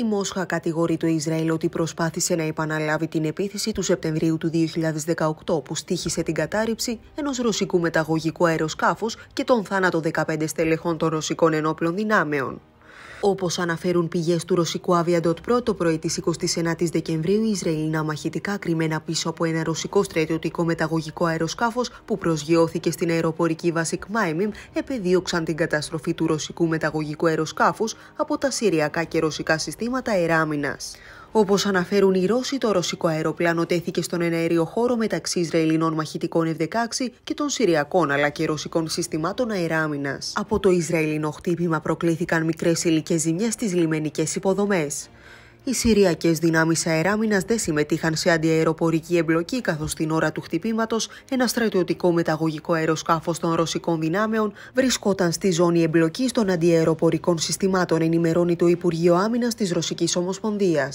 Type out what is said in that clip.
Η Μόσχα κατηγορεί το Ισραήλ ότι προσπάθησε να επαναλάβει την επίθεση του Σεπτεμβρίου του 2018 που στήχησε την κατάρριψη ενός ρωσικού μεταγωγικού αεροσκάφους και τον θάνατο 15 στελεχών των ρωσικών ενόπλων δυνάμεων. Όπως αναφέρουν πηγές του ρωσικού Aviadot, πρώτο πρωί της 29η Δεκεμβρίου, Ισραηλινά μαχητικά κρυμμένα πίσω από ένα ρωσικό στρατιωτικό μεταγωγικό αεροσκάφος που προσγειώθηκε στην αεροπορική βάση Κμάιμιμ, επεδίωξαν την καταστροφή του ρωσικού μεταγωγικού αεροσκάφους από τα συριακά και ρωσικά συστήματα αεράμινας. Όπως αναφέρουν οι Ρώσοι, το ρωσικό αεροπλάνο τέθηκε στον εναέριο χώρο μεταξύ Ισραηλινών μαχητικών F-16 και των Συριακών αλλά και ρωσικών συστημάτων αεράμινας. Από το Ισραηλινό χτύπημα προκλήθηκαν μικρές υλικές ζημιές στις λιμενικές υποδομές. Οι Συριακές δυνάμεις αεράμινας δεν συμμετείχαν σε αντιαεροπορική εμπλοκή, καθώς την ώρα του χτυπήματος ένα στρατιωτικό μεταγωγικό αεροσκάφος των ρωσικών δυνάμεων βρισκόταν στη ζώνη εμπλοκής των αντιαεροπορικών συστημάτων, ενημερώνει το Υπουργείο Άμυνας της Ρωσικής Ομοσπονδίας.